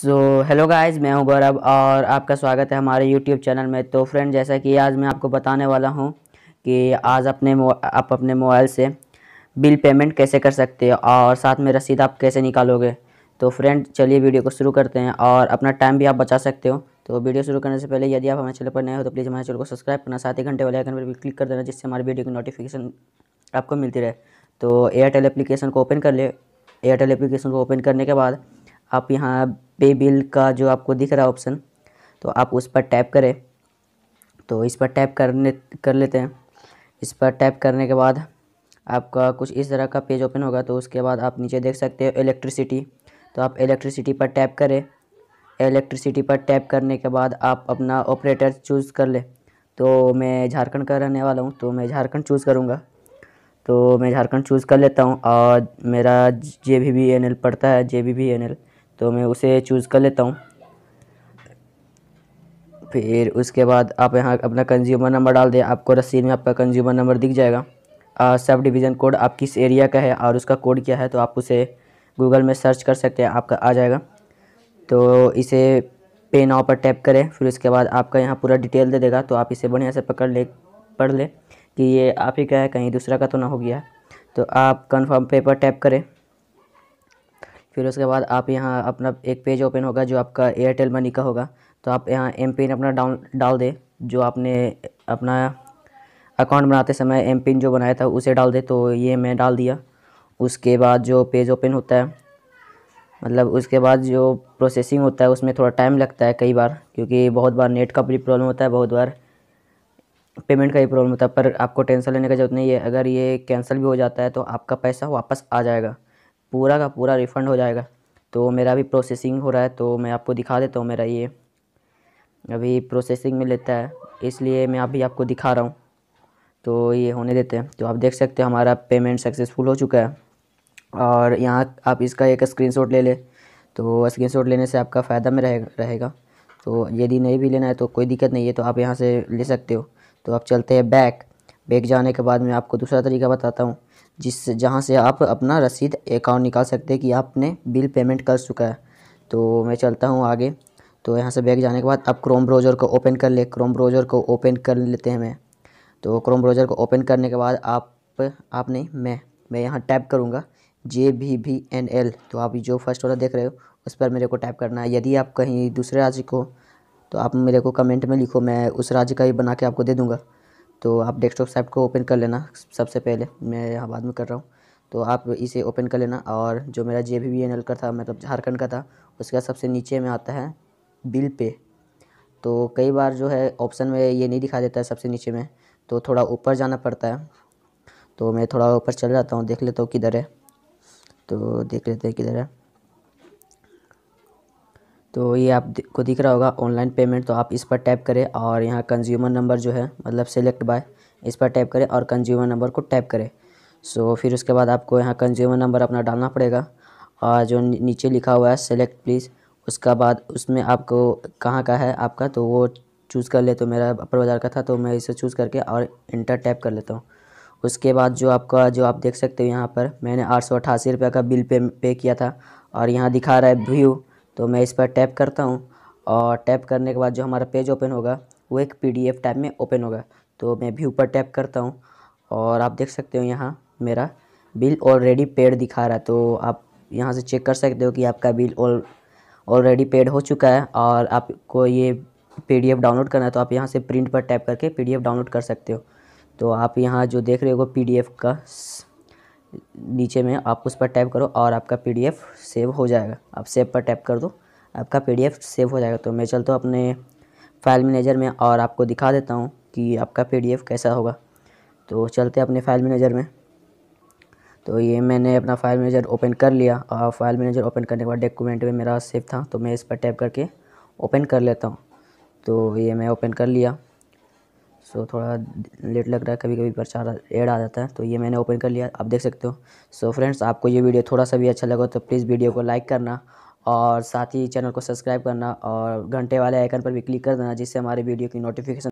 so hello guys मैं हूं गौरव और आपका स्वागत है हमारे यूट्यूब चैनल में तो फ्रेंड जैसा कि आज मैं आपको बताने वाला हूं कि आज अपने आप अपने मोबाइल से बिल पेमेंट कैसे कर सकते हो और साथ में रसीद आप कैसे निकालोगे तो फ्रेंड चलिए वीडियो को शुरू करते हैं और अपना टाइम भी आप बचा सकते हो तो वीडियो शुरू करने से पहले यदि आप हमारे चैनल पर नए हो तो प्लीज़ हमारे चैनल को सब्सक्राइब करना साथ ही घंटे वाले आइकन पर भी क्लिक कर देना जिससे हमारे वीडियो की नोटिफिकेशन आपको मिलती रहे तो एयरटेल एप्लीकेशन को ओपन कर ले एयरटेल एप्लीकेशन को ओपन करने के बाद आप यहाँ पे बिल का जो आपको दिख रहा है ऑप्शन तो आप उस पर टैप करें तो इस पर टैप करने कर लेते हैं इस पर टैप करने के बाद आपका कुछ इस तरह का पेज ओपन होगा तो उसके बाद आप नीचे देख सकते हो इलेक्ट्रिसिटी तो आप इलेक्ट्रिसिटी पर टैप करें इलेक्ट्रिसिटी पर टैप करने के बाद आप अपना ऑपरेटर चूज़ कर ले तो मैं झारखंड का रहने वाला हूँ तो मैं झारखंड चूज़ करूँगा तो मैं झारखंड चूज़ कर लेता हूँ और मेरा जे बी एन एल पड़ता है J B B N L तो मैं उसे चूज़ कर लेता हूँ फिर उसके बाद आप यहाँ अपना कंज्यूमर नंबर डाल दें आपको रसीद में आपका कंज्यूमर नंबर दिख जाएगा आ, सब डिवीज़न कोड आप किस एरिया का है और उसका कोड क्या है तो आप उसे गूगल में सर्च कर सकते हैं आपका आ जाएगा तो इसे पे नाव पर टैप करें फिर उसके बाद आपका यहाँ पूरा डिटेल दे देगा तो आप इसे बढ़िया से पकड़ ले पढ़ लें कि ये आप ही का है कहीं दूसरा का तो ना हो गया तो आप कन्फर्म पे पर टैप करें फिर उसके बाद आप यहाँ अपना एक पेज ओपन होगा जो आपका एयरटेल मनी का होगा तो आप यहाँ एम पिन अपना डाउन डाल दें जो आपने अपना अकाउंट बनाते समय एम पिन जो बनाया था उसे डाल दे तो ये मैं डाल दिया उसके बाद जो पेज ओपन होता है मतलब उसके बाद जो प्रोसेसिंग होता है उसमें थोड़ा टाइम लगता है कई बार क्योंकि बहुत बार नेट का भी प्रॉब्लम होता है बहुत बार पेमेंट का ही प्रॉब्लम होता है पर आपको टेंशन लेने का जरूरत नहीं है अगर ये कैंसिल भी हो जाता है तो आपका पैसा वापस आ जाएगा पूरा का पूरा रिफ़ंड हो जाएगा तो मेरा अभी प्रोसेसिंग हो रहा है तो मैं आपको दिखा देता हूँ मेरा ये अभी प्रोसेसिंग में लेता है इसलिए मैं अभी आपको दिखा रहा हूँ तो ये होने देते हैं तो आप देख सकते हैं हमारा पेमेंट सक्सेसफुल हो चुका है और यहाँ आप इसका एक स्क्रीनशॉट ले ले तो स्क्रीनशॉट लेने से आपका फ़ायदा में रहेगा रहेगा तो यदि नहीं भी लेना है तो कोई दिक्कत नहीं है तो आप यहाँ से ले सकते हो तो आप चलते हैं बैक बैक जाने के बाद मैं आपको दूसरा तरीका बताता हूँ जिस जहाँ से आप अपना रसीद अकाउंट निकाल सकते हैं कि आपने बिल पेमेंट कर चुका है तो मैं चलता हूँ आगे तो यहाँ से बैग जाने के बाद आप क्रोम ब्राउज़र को ओपन कर ले क्रोम ब्राउज़र को ओपन कर लेते हैं मैं तो क्रोम ब्राउज़र को ओपन करने के बाद आप आप नहीं मैं मैं यहाँ टाइप करूँगा जे भी भी एन एल तो आप जो फर्स्ट वाला देख रहे हो उस पर मेरे को टाइप करना है यदि आप कहीं दूसरे राज्य को तो आप मेरे को कमेंट में लिखो मैं उस राज्य का ही बना के आपको दे दूँगा तो आप डेस्कटॉप साइप को ओपन कर लेना सबसे पहले मैं यहाँ बाद में कर रहा हूँ तो आप इसे ओपन कर लेना और जो मेरा जे बी एन एल का था मतलब झारखंड का था उसका सबसे नीचे में आता है बिल पे तो कई बार जो है ऑप्शन में ये नहीं दिखा देता है सबसे नीचे में तो थोड़ा ऊपर जाना पड़ता है तो मैं थोड़ा ऊपर चल जाता हूँ देख लेता हूँ किधर है तो देख लेते हैं किधर है तो ये आपको दिख रहा होगा ऑनलाइन पेमेंट तो आप इस पर टैप करें और यहाँ कंज्यूमर नंबर जो है मतलब सेलेक्ट बाय इस पर टैप करें और कंज्यूमर नंबर को टैप करें सो फिर उसके बाद आपको यहाँ कंज्यूमर नंबर अपना डालना पड़ेगा और जो नीचे लिखा हुआ है सेलेक्ट प्लीज़ उसका बाद उसमें आपको कहाँ का है आपका तो वो चूज़ कर ले तो मेरा अपर बाज़ार का था तो मैं इसे चूज़ करके और इंटर टैप कर लेता हूँ उसके बाद जो आपका जो आप देख सकते हो यहाँ पर मैंने आठ सौ अठासी रुपये का बिल पे पे किया था और यहाँ दिखा रहा है व्यू तो मैं इस पर टैप करता हूँ और टैप करने के बाद जो हमारा पेज ओपन होगा वो एक पी टाइप में ओपन होगा तो मैं व्यू पर टैप करता हूँ और आप देख सकते हो यहाँ मेरा बिल ऑलरेडी पेड दिखा रहा है तो आप यहाँ से चेक कर सकते हो कि आपका बिल ऑल ऑलरेडी पेड हो चुका है और आपको ये पी डाउनलोड करना है तो आप यहाँ से प्रिंट पर टैप करके पी डाउनलोड कर सकते हो तो आप यहाँ जो देख रहे हो पी का नीचे में आप उस पर टैप करो और आपका पीडीएफ सेव हो जाएगा आप सेव पर टैप कर दो आपका पीडीएफ सेव हो जाएगा तो मैं चलता हूँ अपने फाइल मैनेजर में और आपको दिखा देता हूँ कि आपका पीडीएफ कैसा होगा तो चलते अपने फाइल मैनेजर में तो ये मैंने अपना फाइल मैनेजर ओपन कर लिया और फाइल मैनेजर ओपन करने के बाद डॉक्यूमेंट में मेरा सेव था तो मैं इस पर टैप करके ओपन कर लेता हूँ तो ये मैं ओपन कर लिया सो थोड़ा लेट लग रहा है कभी कभी प्रचार एड आ जाता है तो ये मैंने ओपन कर लिया आप देख सकते हो सो फ्रेंड्स आपको ये वीडियो थोड़ा सा भी अच्छा लगा तो प्लीज़ वीडियो को लाइक करना और साथ ही चैनल को सब्सक्राइब करना और घंटे वाले आइकन पर भी क्लिक कर देना जिससे हमारे वीडियो की नोटिफिकेशन